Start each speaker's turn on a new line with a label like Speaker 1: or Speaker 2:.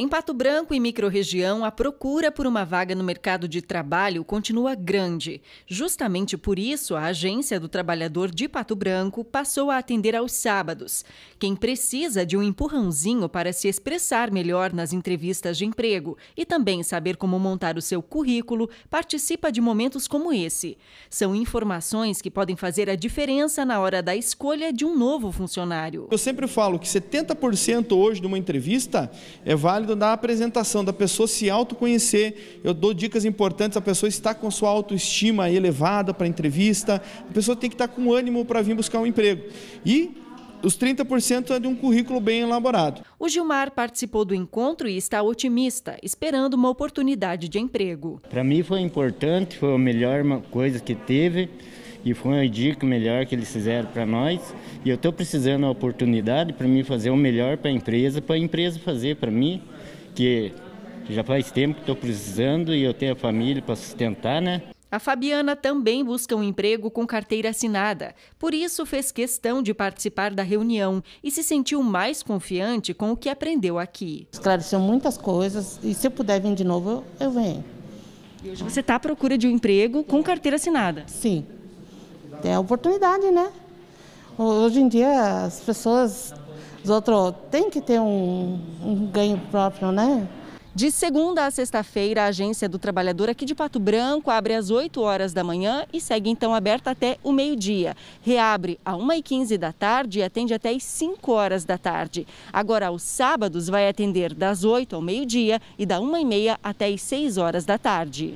Speaker 1: Em Pato Branco e microrregião, a procura por uma vaga no mercado de trabalho continua grande. Justamente por isso, a Agência do Trabalhador de Pato Branco passou a atender aos sábados. Quem precisa de um empurrãozinho para se expressar melhor nas entrevistas de emprego e também saber como montar o seu currículo, participa de momentos como esse. São informações que podem fazer a diferença na hora da escolha de um novo funcionário.
Speaker 2: Eu sempre falo que 70% hoje de uma entrevista é válido da apresentação, da pessoa se autoconhecer. Eu dou dicas importantes, a pessoa está com sua autoestima elevada para a entrevista, a pessoa tem que estar com ânimo para vir buscar um emprego. E os 30% é de um currículo bem elaborado.
Speaker 1: O Gilmar participou do encontro e está otimista, esperando uma oportunidade de emprego.
Speaker 3: Para mim foi importante, foi a melhor coisa que teve. E foi uma dica melhor que eles fizeram para nós. E eu estou precisando da oportunidade para mim fazer o melhor para a empresa, para a empresa fazer para mim, que já faz tempo que estou precisando e eu tenho a família para sustentar, né?
Speaker 1: A Fabiana também busca um emprego com carteira assinada, por isso fez questão de participar da reunião e se sentiu mais confiante com o que aprendeu aqui.
Speaker 4: Esclareceu muitas coisas e se eu puder vir de novo, eu, venho. E hoje você está à procura de um emprego com carteira assinada? Sim. Tem é a oportunidade, né? Hoje em dia as pessoas, os outros, têm que ter um, um ganho próprio, né?
Speaker 1: De segunda a sexta-feira, a Agência do Trabalhador aqui de Pato Branco abre às 8 horas da manhã e segue então aberta até o meio-dia. Reabre a 1h15 da tarde e atende até às 5 horas da tarde. Agora, aos sábados, vai atender das 8 ao meio-dia e da 1h30 até às 6 horas da tarde.